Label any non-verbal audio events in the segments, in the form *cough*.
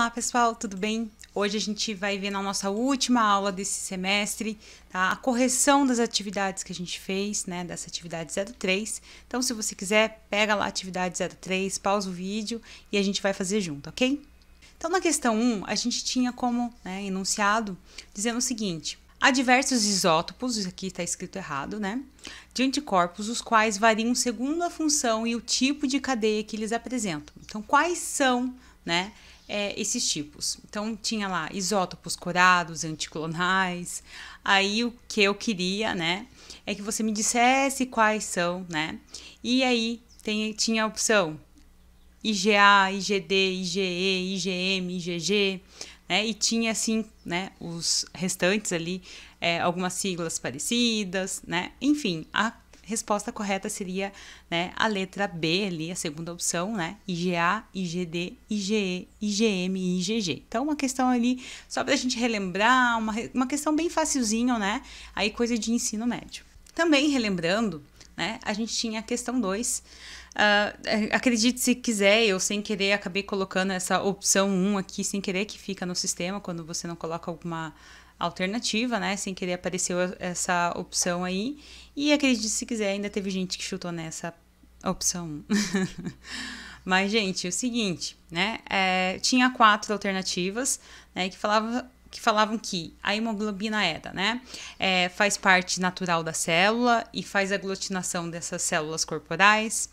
Olá, pessoal, tudo bem? Hoje a gente vai ver na nossa última aula desse semestre tá? a correção das atividades que a gente fez, né? Dessa atividade 03. Então, se você quiser, pega lá a atividade 03, pausa o vídeo e a gente vai fazer junto, ok? Então, na questão 1, a gente tinha como né, enunciado dizendo o seguinte: Há diversos isótopos, aqui está escrito errado, né? De anticorpos, os quais variam segundo a função e o tipo de cadeia que eles apresentam. Então, quais são, né? É, esses tipos. Então tinha lá isótopos corados, anticlonais. Aí o que eu queria, né, é que você me dissesse quais são, né? E aí tem, tinha a opção IgA, IgD, IgE, IgM, IgG né? E tinha, assim, né, os restantes ali, é, algumas siglas parecidas, né? Enfim, a resposta correta seria né, a letra B ali, a segunda opção, né? IGA, IGD, IGE, IGM e IGG. Então, uma questão ali, só para a gente relembrar, uma, uma questão bem facilzinho, né? Aí, coisa de ensino médio. Também relembrando, né, a gente tinha a questão 2, Uh, acredite se quiser, eu sem querer acabei colocando essa opção 1 aqui, sem querer que fica no sistema quando você não coloca alguma alternativa, né? Sem querer apareceu essa opção aí. E acredite se quiser, ainda teve gente que chutou nessa opção 1. *laughs* Mas, gente, é o seguinte, né? É, tinha quatro alternativas, né? Que falava que falavam que a hemoglobina era, né, é, faz parte natural da célula e faz aglutinação dessas células corporais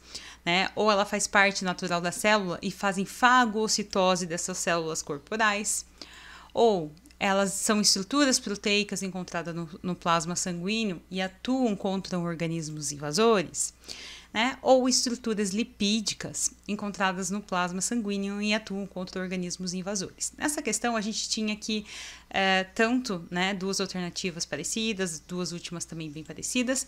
né? Ou ela faz parte natural da célula e fazem fagocitose dessas células corporais, ou elas são estruturas proteicas encontradas no, no plasma sanguíneo e atuam contra organismos invasores. Né? ou estruturas lipídicas encontradas no plasma sanguíneo e atuam contra organismos invasores. Nessa questão, a gente tinha aqui é, tanto né, duas alternativas parecidas, duas últimas também bem parecidas,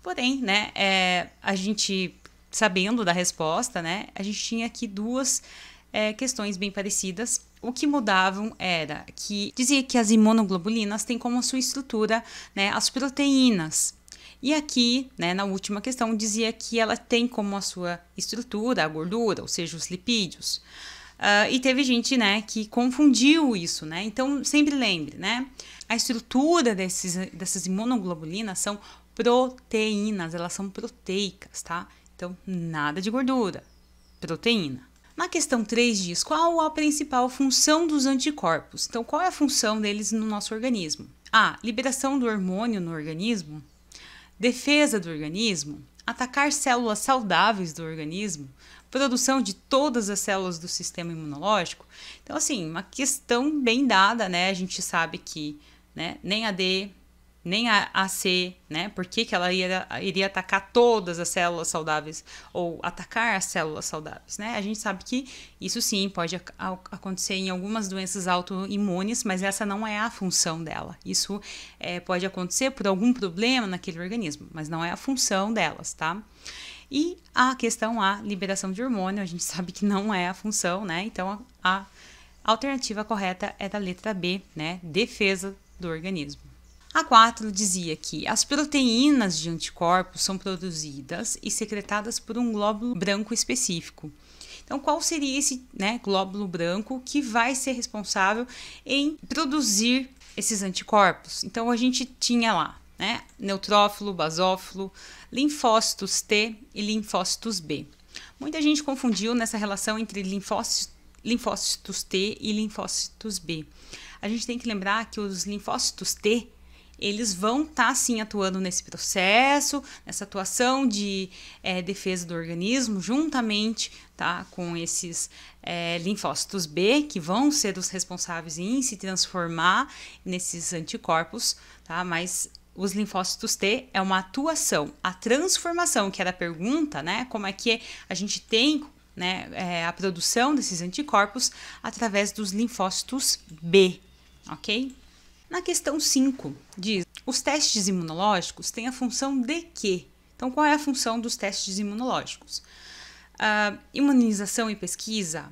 porém, né, é, a gente sabendo da resposta, né, a gente tinha aqui duas é, questões bem parecidas. O que mudavam era que dizia que as imunoglobulinas têm como sua estrutura né, as proteínas. E aqui, né, na última questão, dizia que ela tem como a sua estrutura a gordura, ou seja, os lipídios. Uh, e teve gente, né, que confundiu isso, né? Então, sempre lembre, né? A estrutura desses, dessas imunoglobulinas são proteínas, elas são proteicas, tá? Então, nada de gordura, proteína. Na questão 3 diz qual a principal função dos anticorpos. Então, qual é a função deles no nosso organismo? A. Liberação do hormônio no organismo, defesa do organismo, atacar células saudáveis do organismo, produção de todas as células do sistema imunológico. Então, assim, uma questão bem dada, né? A gente sabe que né, nem D nem a AC, né? Por que, que ela ia, iria atacar todas as células saudáveis ou atacar as células saudáveis, né? A gente sabe que isso sim pode acontecer em algumas doenças autoimunes, mas essa não é a função dela. Isso é, pode acontecer por algum problema naquele organismo, mas não é a função delas, tá? E a questão a liberação de hormônio, a gente *laughs* sabe que não é a função, né? Então a, a alternativa correta é da letra B, né? Defesa do organismo. A 4 dizia que as proteínas de anticorpos são produzidas e secretadas por um glóbulo branco específico. Então, qual seria esse né, glóbulo branco que vai ser responsável em produzir esses anticorpos? Então, a gente tinha lá né, neutrófilo, basófilo, linfócitos T e linfócitos B. Muita gente confundiu nessa relação entre linfócitos linfócitos T e linfócitos B. A gente tem que lembrar que os linfócitos T eles vão estar tá, sim atuando nesse processo, nessa atuação de é, defesa do organismo, juntamente tá, com esses é, linfócitos B, que vão ser os responsáveis em se transformar nesses anticorpos, tá? Mas os linfócitos T é uma atuação, a transformação, que era a pergunta, né? Como é que a gente tem né, é, a produção desses anticorpos através dos linfócitos B, ok? Na questão 5, diz: os testes imunológicos têm a função de quê? Então, qual é a função dos testes imunológicos? Uh, imunização e pesquisa,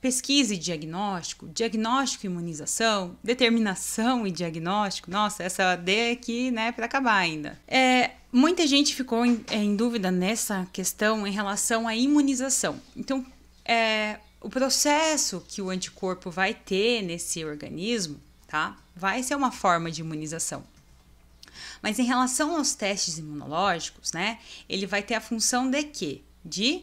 pesquisa e diagnóstico, diagnóstico e imunização, determinação e diagnóstico. Nossa, essa D é aqui, né, para acabar ainda. É, muita gente ficou em, é, em, dúvida nessa questão em relação à imunização. Então, é, o processo que o anticorpo vai ter nesse organismo tá? Vai ser uma forma de imunização. Mas em relação aos testes imunológicos, né, ele vai ter a função de quê? De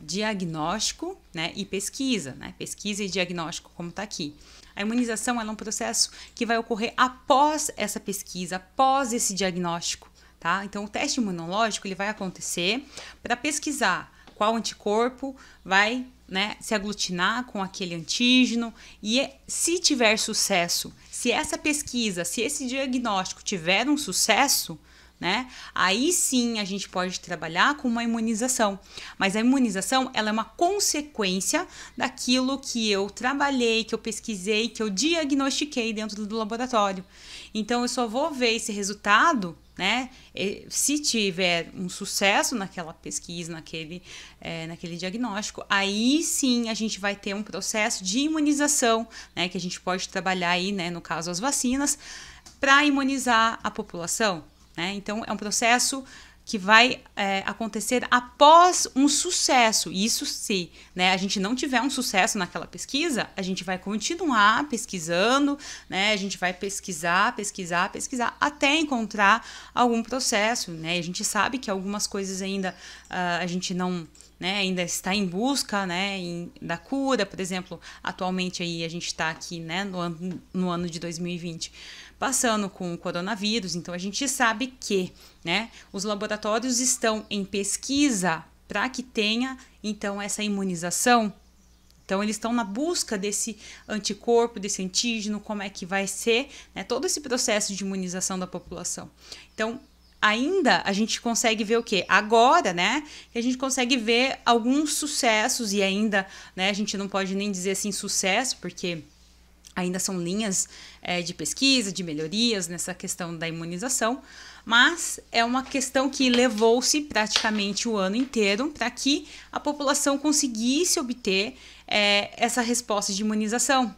diagnóstico, né, e pesquisa, né? Pesquisa e diagnóstico, como está aqui. A imunização é um processo que vai ocorrer após essa pesquisa, após esse diagnóstico, tá? Então o teste imunológico ele vai acontecer para pesquisar qual anticorpo vai né, se aglutinar com aquele antígeno e é, se tiver sucesso, se essa pesquisa, se esse diagnóstico tiver um sucesso, né? Aí sim a gente pode trabalhar com uma imunização, mas a imunização ela é uma consequência daquilo que eu trabalhei, que eu pesquisei, que eu diagnostiquei dentro do laboratório. Então eu só vou ver esse resultado, né? Se tiver um sucesso naquela pesquisa, naquele, é, naquele diagnóstico, aí sim a gente vai ter um processo de imunização, né? Que a gente pode trabalhar aí, né? No caso as vacinas, para imunizar a população. Né? Então, é um processo que vai é, acontecer após um sucesso. Isso se né, a gente não tiver um sucesso naquela pesquisa, a gente vai continuar pesquisando, né, a gente vai pesquisar, pesquisar, pesquisar, até encontrar algum processo. Né? A gente sabe que algumas coisas ainda uh, a gente não né, ainda está em busca né, em, da cura, por exemplo, atualmente aí a gente está aqui né, no, ano, no ano de 2020 passando com o coronavírus, então a gente sabe que né, os laboratórios estão em pesquisa para que tenha então essa imunização. Então eles estão na busca desse anticorpo, desse antígeno, como é que vai ser né, todo esse processo de imunização da população. Então ainda a gente consegue ver o quê? Agora, né? Que a gente consegue ver alguns sucessos e ainda, né? A gente não pode nem dizer assim sucesso, porque ainda são linhas é, de pesquisa, de melhorias nessa questão da imunização, mas é uma questão que levou-se praticamente o ano inteiro para que a população conseguisse obter é, essa resposta de imunização,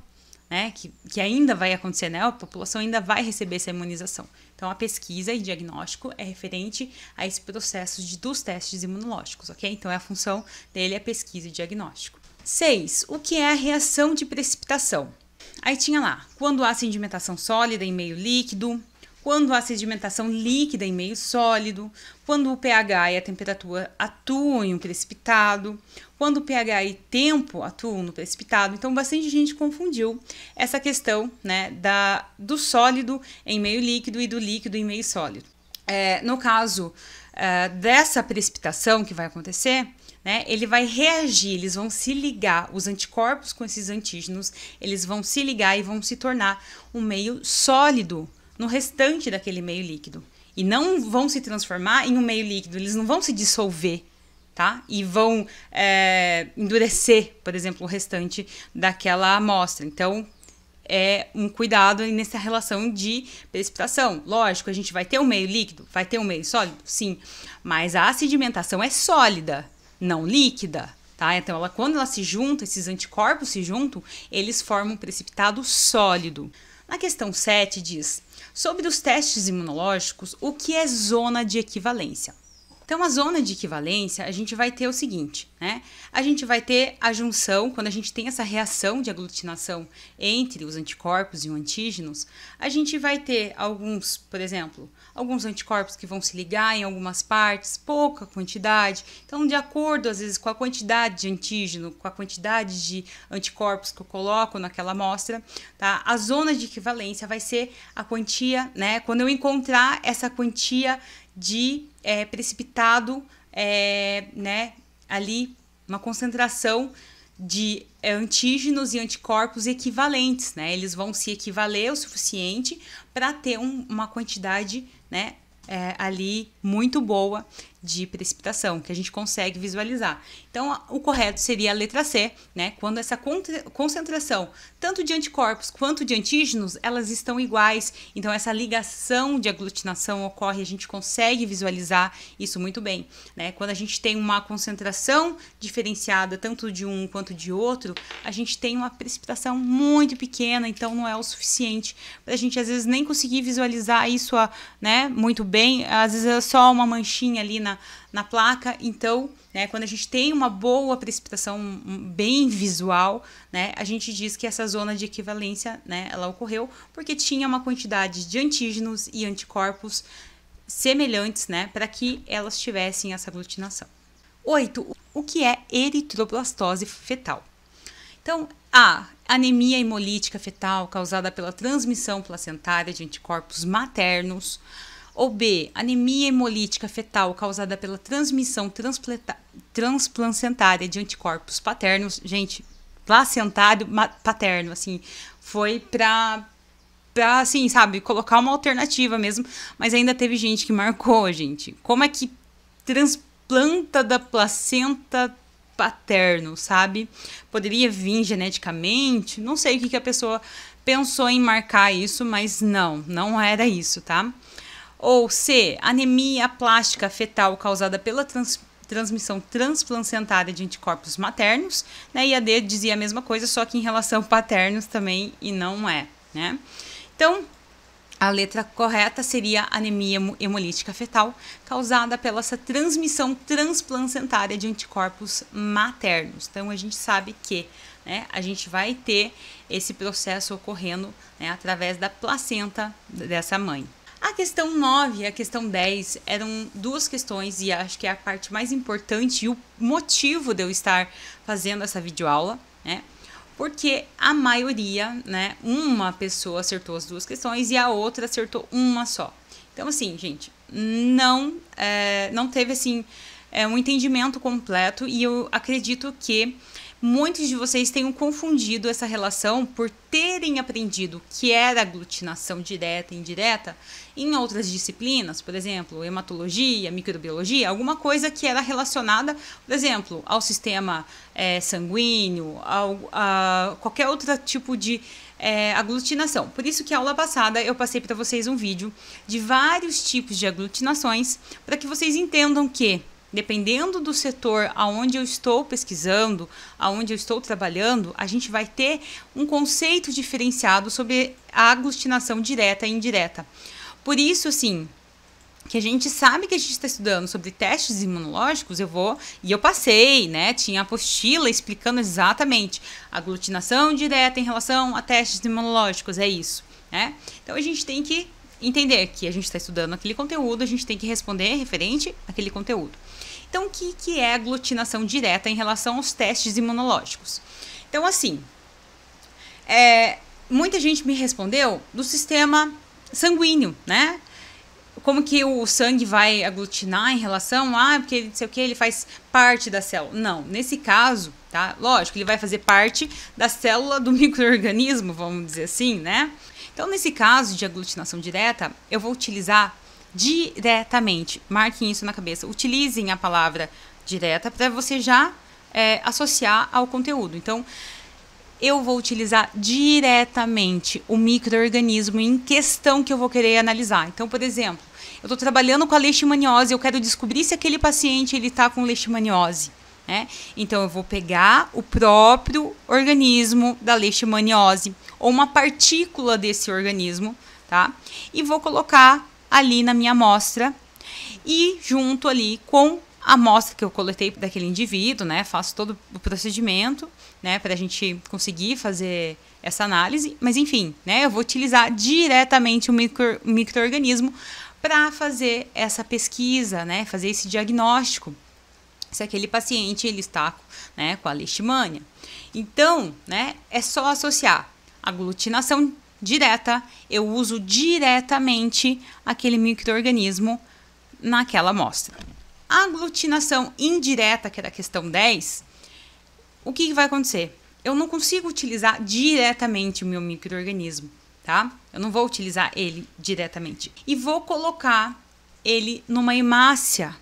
né? Que, que ainda vai acontecer, né? A população ainda vai receber essa imunização. Então, a pesquisa e diagnóstico é referente a esse processo de, dos testes imunológicos, ok? Então, é a função dele a é pesquisa e diagnóstico. 6. O que é a reação de precipitação? Aí tinha lá, quando há sedimentação sólida em meio líquido, quando há sedimentação líquida em meio sólido, quando o pH e a temperatura atuam em um precipitado, quando o pH e tempo atuam no precipitado. Então, bastante gente confundiu essa questão né, da, do sólido em meio líquido e do líquido em meio sólido. É, no caso é, dessa precipitação que vai acontecer, né, ele vai reagir, eles vão se ligar, os anticorpos com esses antígenos, eles vão se ligar e vão se tornar um meio sólido no restante daquele meio líquido. E não vão se transformar em um meio líquido, eles não vão se dissolver, tá? E vão é, endurecer, por exemplo, o restante daquela amostra. Então, é um cuidado nessa relação de precipitação. Lógico, a gente vai ter um meio líquido, vai ter um meio sólido, sim, mas a sedimentação é sólida, não líquida, tá? Então, ela, quando ela se junta, esses anticorpos se juntam, eles formam um precipitado sólido. Na questão 7 diz: sobre os testes imunológicos, o que é zona de equivalência. Então, a zona de equivalência, a gente vai ter o seguinte, né? A gente vai ter a junção, quando a gente tem essa reação de aglutinação entre os anticorpos e os antígenos, a gente vai ter alguns, por exemplo, alguns anticorpos que vão se ligar em algumas partes, pouca quantidade. Então, de acordo, às vezes, com a quantidade de antígeno, com a quantidade de anticorpos que eu coloco naquela amostra, tá? A zona de equivalência vai ser a quantia, né? Quando eu encontrar essa quantia de é, precipitado, é, né, ali uma concentração de é, antígenos e anticorpos equivalentes, né? Eles vão se equivaler o suficiente para ter um, uma quantidade, né, é, ali muito boa de precipitação, que a gente consegue visualizar. Então, o correto seria a letra C, né? Quando essa concentração, tanto de anticorpos quanto de antígenos, elas estão iguais. Então, essa ligação de aglutinação ocorre, a gente consegue visualizar isso muito bem, né? Quando a gente tem uma concentração diferenciada, tanto de um quanto de outro, a gente tem uma precipitação muito pequena, então não é o suficiente para a gente, às vezes, nem conseguir visualizar isso, né? Muito bem, às vezes é só uma manchinha ali na na, na placa. Então, né, quando a gente tem uma boa precipitação bem visual, né, a gente diz que essa zona de equivalência né, ela ocorreu porque tinha uma quantidade de antígenos e anticorpos semelhantes né, para que elas tivessem essa aglutinação. 8. O que é eritroblastose fetal? Então, a anemia hemolítica fetal causada pela transmissão placentária de anticorpos maternos ou B, anemia hemolítica fetal causada pela transmissão transplacentária de anticorpos paternos. Gente, placentário paterno, assim, foi para pra, assim, sabe, colocar uma alternativa mesmo, mas ainda teve gente que marcou, gente. Como é que transplanta da placenta paterno, sabe? Poderia vir geneticamente, não sei o que, que a pessoa pensou em marcar isso, mas não, não era isso, tá? Ou C, anemia plástica fetal causada pela trans, transmissão transplacentária de anticorpos maternos, né? E a D dizia a mesma coisa, só que em relação *laughs* paternos também e não é, né? Então, a letra correta seria anemia hemolítica fetal, causada pela essa transmissão transplacentária de anticorpos maternos. Então, a gente sabe que né, a gente vai ter esse processo ocorrendo né, através da placenta dessa mãe. A questão 9 e a questão 10 eram duas questões e acho que é a parte mais importante e o motivo de eu estar fazendo essa videoaula, né? Porque a maioria, né, uma pessoa acertou as duas questões e a outra acertou uma só. Então, assim, gente, não, é, não teve, assim, é, um entendimento completo e eu acredito que muitos de vocês tenham confundido essa relação por terem aprendido que era aglutinação direta e indireta em outras disciplinas, por exemplo, hematologia, microbiologia, alguma coisa que era relacionada, por exemplo, ao sistema é, sanguíneo, ao, a qualquer outro tipo de é, aglutinação. Por isso que aula passada eu passei para vocês um vídeo de vários tipos de aglutinações para que vocês entendam que Dependendo do setor aonde eu estou pesquisando, aonde eu estou trabalhando, a gente vai ter um conceito diferenciado sobre a aglutinação direta e indireta. Por isso, assim, que a gente sabe que a gente está estudando sobre testes imunológicos, eu vou e eu passei, né? Tinha apostila explicando exatamente aglutinação direta em relação a testes imunológicos, é isso, né? Então a gente tem que entender que a gente está estudando aquele conteúdo, a gente tem que responder referente àquele conteúdo. Então, o que, que é aglutinação direta em relação aos testes imunológicos? Então, assim, é, muita gente me respondeu do sistema sanguíneo, né? Como que o sangue vai aglutinar em relação a, ah, porque ele sei o que, ele faz parte da célula. Não, nesse caso, tá? Lógico, ele vai fazer parte da célula do *laughs* microorganismo, vamos dizer assim, né? Então, nesse caso de aglutinação direta, eu vou utilizar diretamente. Marquem isso na cabeça. Utilizem a palavra direta para você já é, associar ao conteúdo. Então, eu vou utilizar diretamente o microorganismo em questão que eu vou querer analisar. Então, por exemplo, eu estou trabalhando com a leishmaniose, eu quero descobrir se aquele paciente ele está com leishmaniose. Né? Então, eu vou pegar o próprio organismo da leishmaniose ou uma partícula desse organismo, tá? E vou colocar ali na minha amostra e junto ali com a amostra que eu coletei daquele indivíduo, né? Faço todo o procedimento, né? Para a gente conseguir fazer essa análise. Mas enfim, né? Eu vou utilizar diretamente o micro, microorganismo para fazer essa pesquisa, né? Fazer esse diagnóstico se aquele paciente ele está né, com a leishmania. Então, né, é só associar aglutinação direta, eu uso diretamente aquele microorganismo naquela amostra. aglutinação indireta, que é da questão 10, o que, que vai acontecer? Eu não consigo utilizar diretamente o meu microorganismo, tá? Eu não vou utilizar ele diretamente. E vou colocar ele numa hemácia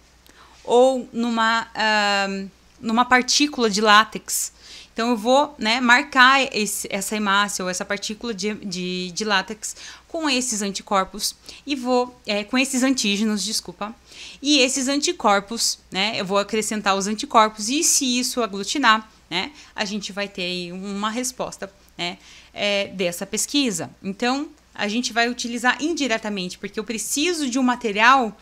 ou numa, uh, numa partícula de látex. Então eu vou né, marcar esse, essa hemácia ou essa partícula de, de, de látex com esses anticorpos e vou é, com esses antígenos, desculpa. E esses anticorpos, né? Eu vou acrescentar os anticorpos e se isso aglutinar, né? A gente vai ter uma resposta, né? É, dessa pesquisa. Então a gente vai utilizar indiretamente porque eu preciso de um material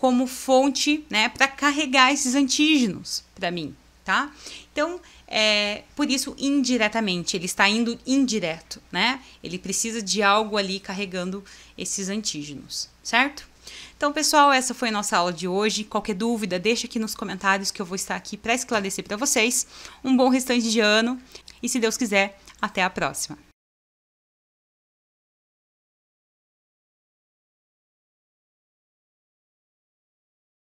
como fonte, né, para carregar esses antígenos para mim, tá? Então, é, por isso, indiretamente, ele está indo indireto, né? Ele precisa de algo ali carregando esses antígenos, certo? Então, pessoal, essa foi a nossa aula de hoje. Qualquer dúvida, deixa aqui nos comentários que eu vou estar aqui para esclarecer para vocês. Um bom restante de ano e, se Deus quiser, até a próxima.